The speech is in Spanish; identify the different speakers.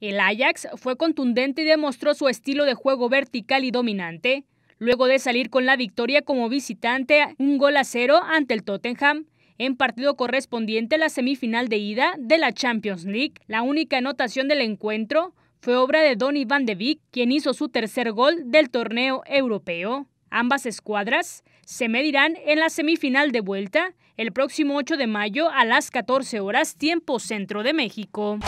Speaker 1: El Ajax fue contundente y demostró su estilo de juego vertical y dominante, luego de salir con la victoria como visitante un gol a cero ante el Tottenham, en partido correspondiente a la semifinal de ida de la Champions League. La única anotación del encuentro fue obra de Donny van de Beek, quien hizo su tercer gol del torneo europeo. Ambas escuadras se medirán en la semifinal de vuelta el próximo 8 de mayo a las 14 horas tiempo centro de México.